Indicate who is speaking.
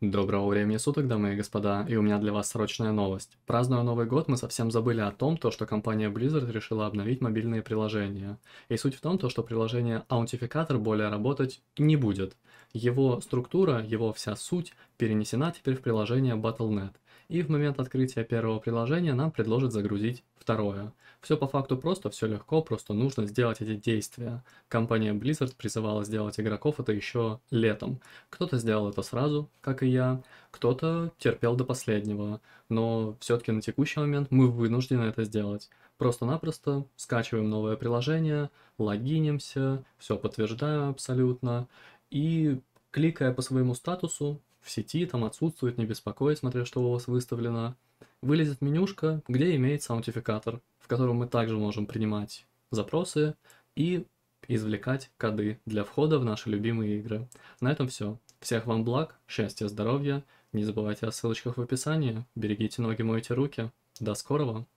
Speaker 1: Доброго времени суток, дамы и господа, и у меня для вас срочная новость. Празднуя Новый год, мы совсем забыли о том, то, что компания Blizzard решила обновить мобильные приложения. И суть в том, то, что приложение Аутификатор более работать не будет. Его структура, его вся суть перенесена теперь в приложение Battle.net. И в момент открытия первого приложения нам предложат загрузить второе. Все по факту просто, все легко, просто нужно сделать эти действия. Компания Blizzard призывала сделать игроков это еще летом. Кто-то сделал это сразу, как и я, кто-то терпел до последнего, но все-таки на текущий момент мы вынуждены это сделать. Просто-напросто скачиваем новое приложение, логинимся, все подтверждаем абсолютно, и кликая по своему статусу, в сети, там отсутствует, не беспокоит, смотря что у вас выставлено, вылезет менюшка, где имеется аутификатор в котором мы также можем принимать запросы и извлекать коды для входа в наши любимые игры. На этом все. Всех вам благ, счастья, здоровья. Не забывайте о ссылочках в описании. Берегите ноги, мойте руки. До скорого!